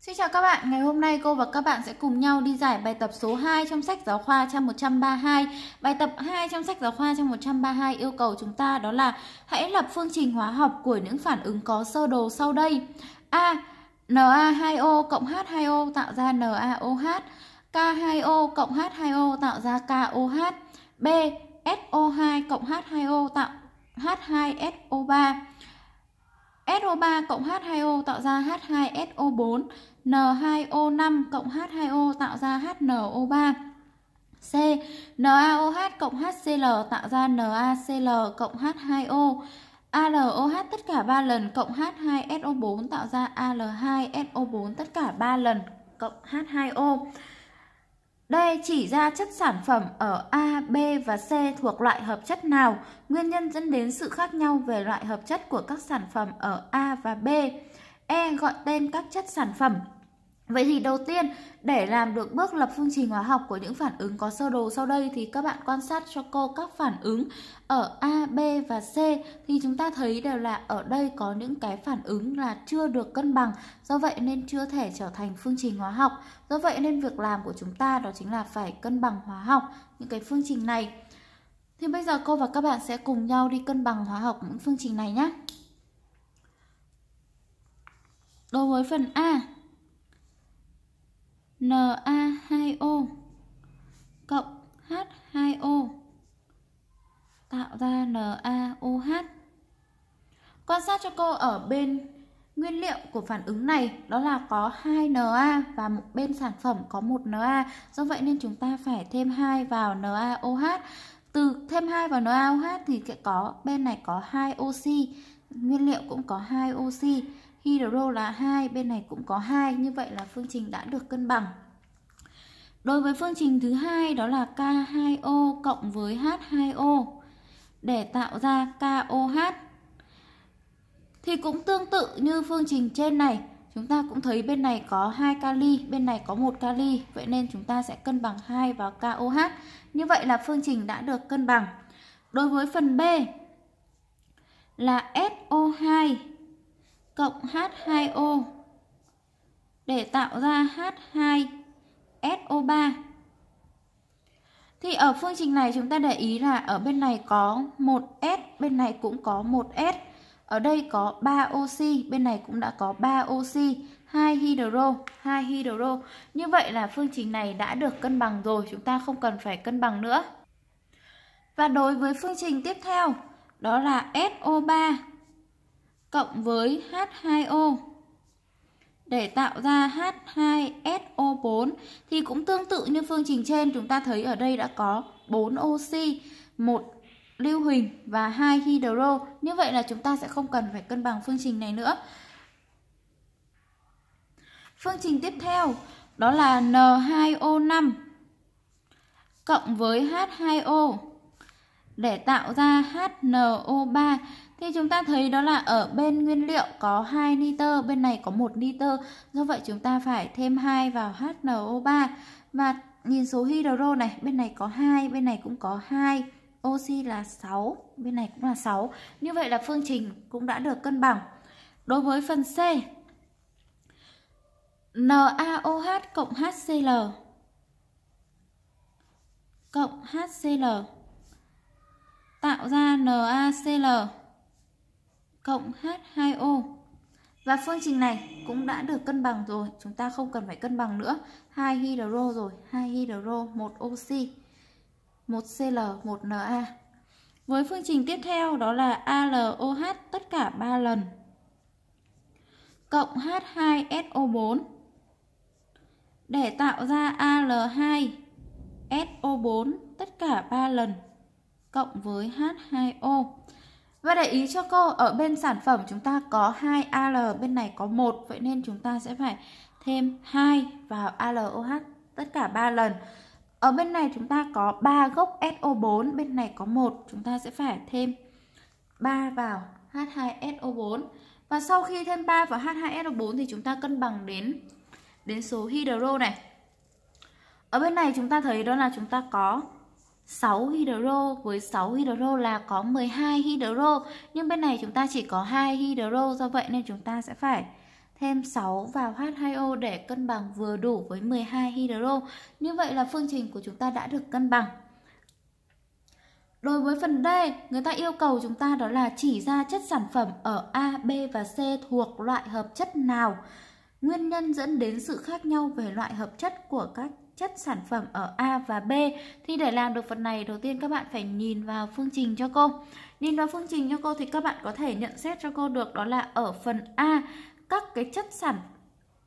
Xin chào các bạn, ngày hôm nay cô và các bạn sẽ cùng nhau đi giải bài tập số 2 trong sách giáo khoa trang 132. Bài tập 2 trong sách giáo khoa trang 132 yêu cầu chúng ta đó là hãy lập phương trình hóa học của những phản ứng có sơ đồ sau đây. A. Na2O cộng H2O tạo ra NaOH, K2O cộng H2O tạo ra KOH, B. SO2 cộng H2O tạo H2SO3, SO3 cộng H2O tạo ra H2SO4, N2O5 cộng H2O tạo ra HNO3. C. NaOH cộng HCl tạo ra NaCl cộng H2O. ALOH tất cả 3 lần cộng H2SO4 tạo ra AL2SO4 tất cả 3 lần cộng H2O. D. Chỉ ra chất sản phẩm ở A, B và C thuộc loại hợp chất nào, nguyên nhân dẫn đến sự khác nhau về loại hợp chất của các sản phẩm ở A và B. E. Gọi tên các chất sản phẩm. Vậy thì đầu tiên, để làm được bước lập phương trình hóa học của những phản ứng có sơ đồ sau đây thì các bạn quan sát cho cô các phản ứng ở A, B và C thì chúng ta thấy đều là ở đây có những cái phản ứng là chưa được cân bằng, do vậy nên chưa thể trở thành phương trình hóa học. Do vậy nên việc làm của chúng ta đó chính là phải cân bằng hóa học những cái phương trình này. Thì bây giờ cô và các bạn sẽ cùng nhau đi cân bằng hóa học những phương trình này nhé. Đối với phần A Na2O cộng H2O tạo ra NaOH. Quan sát cho cô ở bên nguyên liệu của phản ứng này đó là có 2Na và một bên sản phẩm có một na Do vậy nên chúng ta phải thêm 2 vào NaOH. Từ thêm 2 vào NaOH thì sẽ có bên này có 2 oxy, nguyên liệu cũng có 2 oxy hydro là 2, bên này cũng có 2, như vậy là phương trình đã được cân bằng. Đối với phương trình thứ hai đó là K2O cộng với H2O để tạo ra KOH. Thì cũng tương tự như phương trình trên này, chúng ta cũng thấy bên này có hai kali, bên này có một kali, vậy nên chúng ta sẽ cân bằng 2 vào KOH. Như vậy là phương trình đã được cân bằng. Đối với phần B là SO2 cộng H2O để tạo ra H2SO3. Thì ở phương trình này chúng ta để ý là ở bên này có 1S, bên này cũng có 1S. Ở đây có 3 oxy, bên này cũng đã có 3 oxy, 2 hydro, 2 hydro. Như vậy là phương trình này đã được cân bằng rồi, chúng ta không cần phải cân bằng nữa. Và đối với phương trình tiếp theo, đó là SO3 cộng với H2O để tạo ra H2SO4 thì cũng tương tự như phương trình trên chúng ta thấy ở đây đã có 4 oxy, một lưu huỳnh và 2 hydro. Như vậy là chúng ta sẽ không cần phải cân bằng phương trình này nữa. Phương trình tiếp theo đó là N2O5 cộng với H2O để tạo ra HNO3 thì chúng ta thấy đó là ở bên nguyên liệu có 2 nitơ, bên này có 1 nitơ. Do vậy chúng ta phải thêm 2 vào HNO3. Và nhìn số hydro này, bên này có 2, bên này cũng có 2. Oxy là 6, bên này cũng là 6. Như vậy là phương trình cũng đã được cân bằng. Đối với phần C, NaOH cộng HCl cộng HCl tạo ra NaCl cộng H2O. Và phương trình này cũng đã được cân bằng rồi, chúng ta không cần phải cân bằng nữa. hai hydro rồi, hai hydro, một oxy, một Cl, một Na. Với phương trình tiếp theo đó là ALOH tất cả 3 lần cộng H2SO4 để tạo ra Al2SO4 tất cả 3 lần cộng với H2O. Và để ý cho cô, ở bên sản phẩm chúng ta có 2AL, bên này có một vậy nên chúng ta sẽ phải thêm 2 vào ALOH tất cả 3 lần. Ở bên này chúng ta có 3 gốc SO4, bên này có 1, chúng ta sẽ phải thêm 3 vào H2SO4. Và sau khi thêm 3 vào H2SO4 thì chúng ta cân bằng đến đến số hydro này. Ở bên này chúng ta thấy đó là chúng ta có 6 hydro với 6 hydro là có 12 hydro nhưng bên này chúng ta chỉ có 2 hydro do vậy nên chúng ta sẽ phải thêm 6 vào H2O để cân bằng vừa đủ với 12 hydro. Như vậy là phương trình của chúng ta đã được cân bằng. Đối với phần D, người ta yêu cầu chúng ta đó là chỉ ra chất sản phẩm ở A, B và C thuộc loại hợp chất nào, nguyên nhân dẫn đến sự khác nhau về loại hợp chất của các chất sản phẩm ở A và B. Thì để làm được phần này, đầu tiên các bạn phải nhìn vào phương trình cho cô. Nhìn vào phương trình cho cô thì các bạn có thể nhận xét cho cô được đó là ở phần A, các cái chất sản,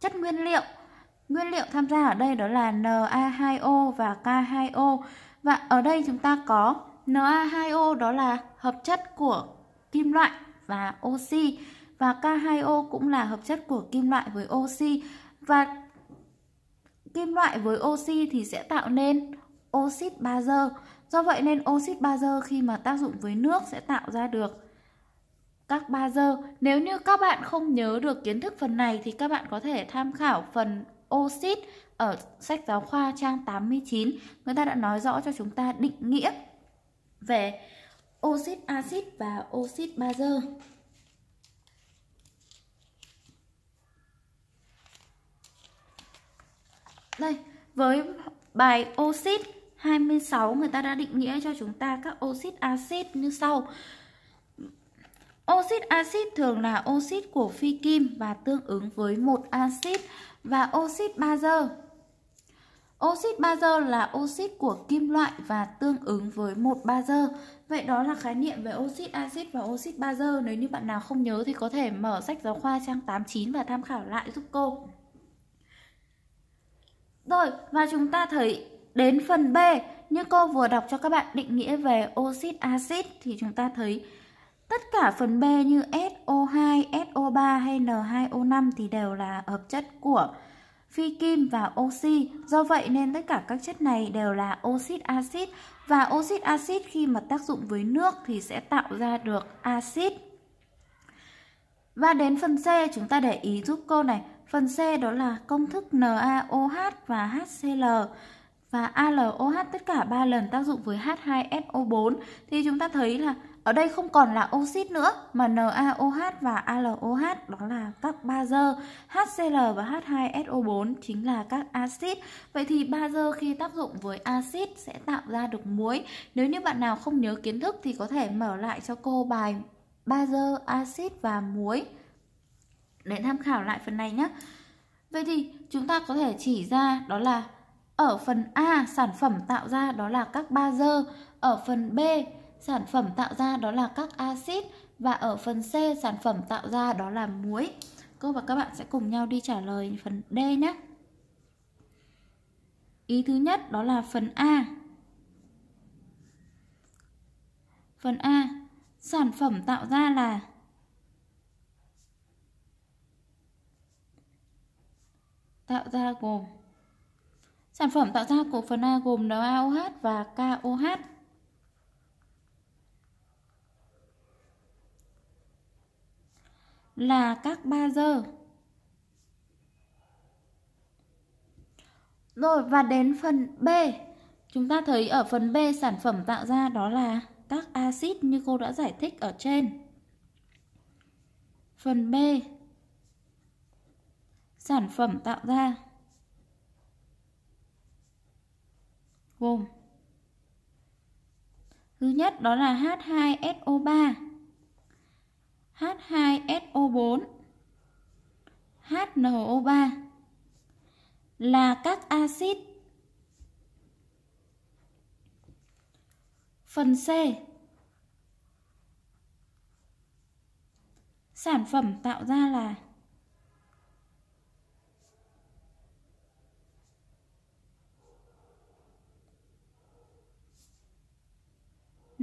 chất nguyên liệu. Nguyên liệu tham gia ở đây đó là Na2O và K2O. Và ở đây chúng ta có Na2O đó là hợp chất của kim loại và oxy và K2O cũng là hợp chất của kim loại với oxy và kim loại với oxy thì sẽ tạo nên oxit bazơ. Do vậy nên oxit bazơ khi mà tác dụng với nước sẽ tạo ra được các bazơ. Nếu như các bạn không nhớ được kiến thức phần này thì các bạn có thể tham khảo phần oxit ở sách giáo khoa trang 89. Người ta đã nói rõ cho chúng ta định nghĩa về oxit axit và oxit bazơ. Đây, với bài oxit 26 người ta đã định nghĩa cho chúng ta các oxit axit như sau. Oxit axit thường là oxit của phi kim và tương ứng với một axit và oxit bazơ. Oxit bazơ là oxit của kim loại và tương ứng với một bazơ. Vậy đó là khái niệm về oxit axit và oxit bazơ. Nếu như bạn nào không nhớ thì có thể mở sách giáo khoa trang 89 và tham khảo lại giúp cô. Rồi, và chúng ta thấy đến phần B, như cô vừa đọc cho các bạn định nghĩa về oxit axit thì chúng ta thấy tất cả phần B như SO2, SO3 hay N2O5 thì đều là hợp chất của phi kim và oxy. Do vậy nên tất cả các chất này đều là oxit axit và oxit axit khi mà tác dụng với nước thì sẽ tạo ra được axit. Và đến phần C chúng ta để ý giúp cô này, Phần C đó là công thức NaOH và HCl và ALOH tất cả ba lần tác dụng với H2SO4 thì chúng ta thấy là ở đây không còn là oxit nữa mà NaOH và ALOH đó là các bazơ, HCl và H2SO4 chính là các axit. Vậy thì bazơ khi tác dụng với axit sẽ tạo ra được muối. Nếu như bạn nào không nhớ kiến thức thì có thể mở lại cho cô bài bazơ, axit và muối để tham khảo lại phần này nhé. Vậy thì chúng ta có thể chỉ ra đó là ở phần A sản phẩm tạo ra đó là các bazơ, ở phần B sản phẩm tạo ra đó là các axit và ở phần C sản phẩm tạo ra đó là muối. Cô và các bạn sẽ cùng nhau đi trả lời phần D nhé. Ý thứ nhất đó là phần A. Phần A, sản phẩm tạo ra là tạo ra gồm Sản phẩm tạo ra cổ phần A gồm NaOH và KOH. Là các ba giờ Rồi và đến phần B. Chúng ta thấy ở phần B sản phẩm tạo ra đó là các axit như cô đã giải thích ở trên. Phần B sản phẩm tạo ra gồm thứ nhất đó là H2SO3 H2SO4 HNO3 là các axit phần C sản phẩm tạo ra là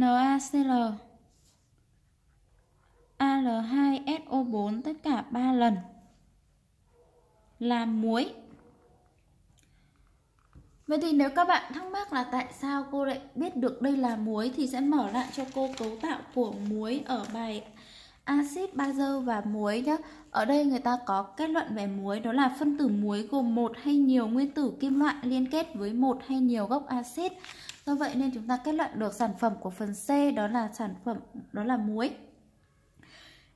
NaCl Al2SO4 tất cả 3 lần làm muối Vậy thì nếu các bạn thắc mắc là tại sao cô lại biết được đây là muối thì sẽ mở lại cho cô cấu tạo của muối ở bài axit bazơ và muối nhé. Ở đây người ta có kết luận về muối đó là phân tử muối gồm một hay nhiều nguyên tử kim loại liên kết với một hay nhiều gốc axit. Do vậy nên chúng ta kết luận được sản phẩm của phần C đó là sản phẩm đó là muối.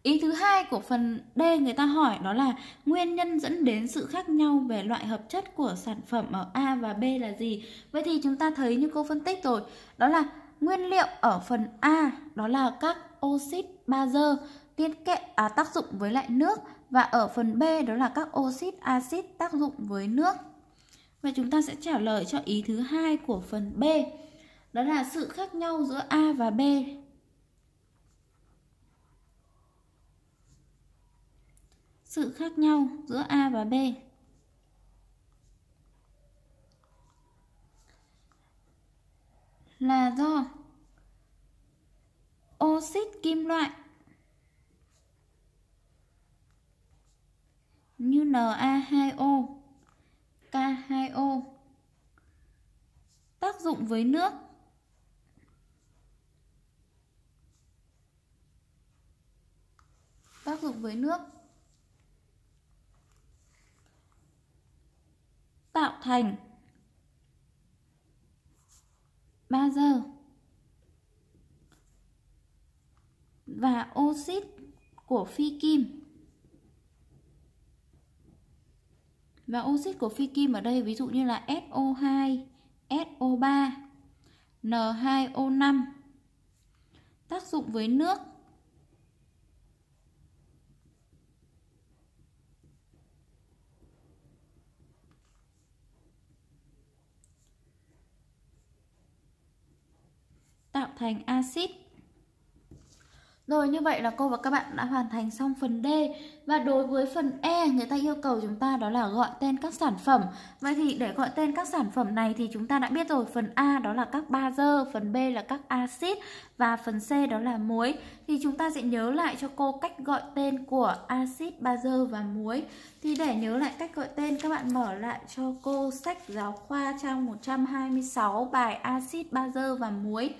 Ý thứ hai của phần D người ta hỏi đó là nguyên nhân dẫn đến sự khác nhau về loại hợp chất của sản phẩm ở A và B là gì? Vậy thì chúng ta thấy như cô phân tích rồi, đó là nguyên liệu ở phần A đó là các oxit bazơ tiết kệ à, tác dụng với lại nước và ở phần B đó là các oxit axit tác dụng với nước. Và chúng ta sẽ trả lời cho ý thứ hai của phần B. Đó là sự khác nhau giữa A và B. Sự khác nhau giữa A và B. là do oxit kim loại như Na2O K2O. Tác dụng với nước Tác dụng với nước Tạo thành ba giờ và oxit của phi kim Và oxit của phi kim ở đây ví dụ như là SO2, SO3, N2O5. Tác dụng với nước tạo thành axit rồi như vậy là cô và các bạn đã hoàn thành xong phần D Và đối với phần E người ta yêu cầu chúng ta đó là gọi tên các sản phẩm Vậy thì để gọi tên các sản phẩm này thì chúng ta đã biết rồi Phần A đó là các bazơ, phần B là các axit và phần C đó là muối Thì chúng ta sẽ nhớ lại cho cô cách gọi tên của axit, bazơ và muối Thì để nhớ lại cách gọi tên các bạn mở lại cho cô sách giáo khoa trang 126 bài axit, bazơ và muối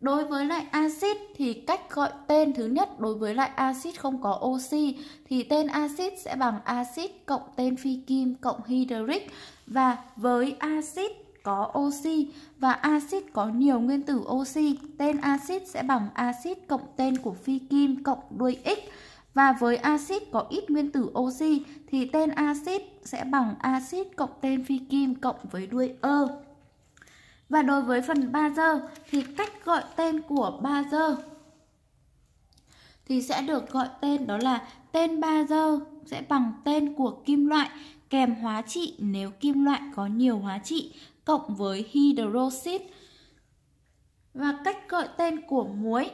Đối với lại axit thì cách gọi tên thứ nhất đối với lại axit không có oxy thì tên axit sẽ bằng axit cộng tên phi kim cộng hydric và với axit có oxy và axit có nhiều nguyên tử oxy, tên axit sẽ bằng axit cộng tên của phi kim cộng đuôi x và với axit có ít nguyên tử oxy thì tên axit sẽ bằng axit cộng tên phi kim cộng với đuôi ơ. E. Và đối với phần buzzer thì cách gọi tên của buzzer thì sẽ được gọi tên đó là tên buzzer sẽ bằng tên của kim loại kèm hóa trị nếu kim loại có nhiều hóa trị cộng với hydroxit. Và cách gọi tên của muối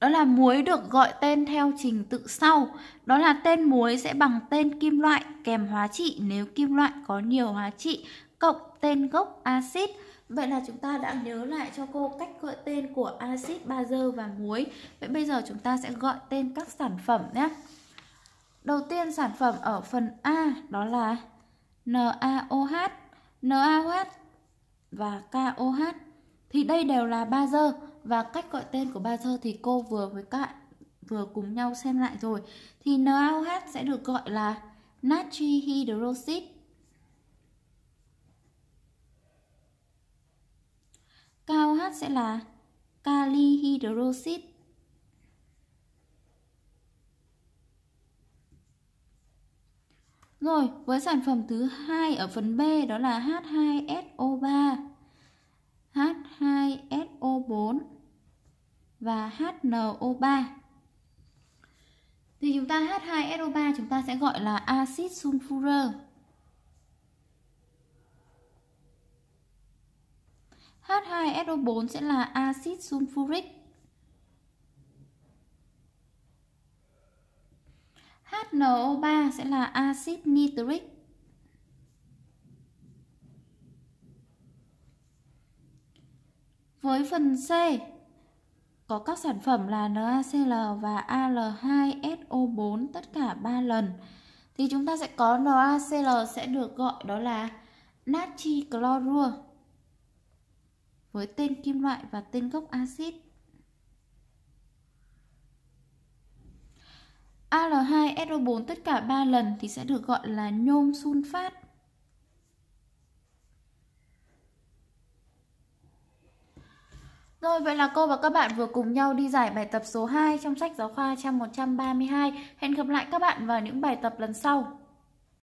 đó là muối được gọi tên theo trình tự sau đó là tên muối sẽ bằng tên kim loại kèm hóa trị nếu kim loại có nhiều hóa trị cộng tên gốc axit. Vậy là chúng ta đã nhớ lại cho cô cách gọi tên của axit bazơ và muối. Vậy bây giờ chúng ta sẽ gọi tên các sản phẩm nhé. Đầu tiên sản phẩm ở phần A đó là NaOH, NaOH và KOH. Thì đây đều là bazơ và cách gọi tên của bazơ thì cô vừa với các vừa cùng nhau xem lại rồi. Thì NaOH sẽ được gọi là natri hydroxit khác sẽ là kali hydroxit Rồi, với sản phẩm thứ hai ở phần B đó là H2SO3, H2SO4 và HNO3. Thì chúng ta H2SO3 chúng ta sẽ gọi là axit sulfur H2SO4 sẽ là axit sulfuric. HNO3 sẽ là axit nitric. Với phần C có các sản phẩm là NaCl và Al2SO4 tất cả 3 lần thì chúng ta sẽ có NaCl sẽ được gọi đó là natri clorua với tên kim loại và tên gốc axit. Al2SO4 tất cả 3 lần thì sẽ được gọi là nhôm sunfat. Rồi, vậy là cô và các bạn vừa cùng nhau đi giải bài tập số 2 trong sách giáo khoa trang 132. Hẹn gặp lại các bạn vào những bài tập lần sau.